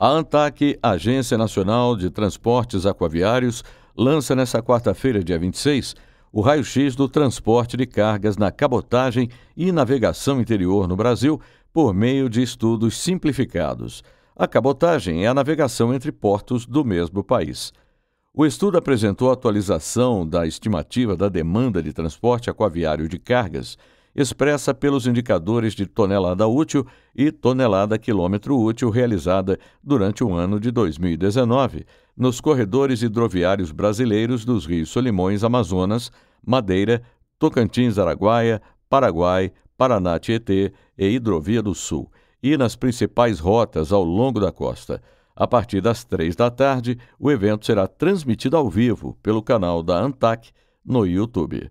A ANTAC, Agência Nacional de Transportes Aquaviários, lança nesta quarta-feira, dia 26, o raio-x do transporte de cargas na cabotagem e navegação interior no Brasil por meio de estudos simplificados. A cabotagem é a navegação entre portos do mesmo país. O estudo apresentou a atualização da estimativa da demanda de transporte aquaviário de cargas expressa pelos indicadores de tonelada útil e tonelada quilômetro útil realizada durante o ano de 2019 nos corredores hidroviários brasileiros dos rios Solimões, Amazonas, Madeira, Tocantins, Araguaia, Paraguai, Paraná, Tietê e Hidrovia do Sul, e nas principais rotas ao longo da costa. A partir das três da tarde, o evento será transmitido ao vivo pelo canal da ANTAC no YouTube.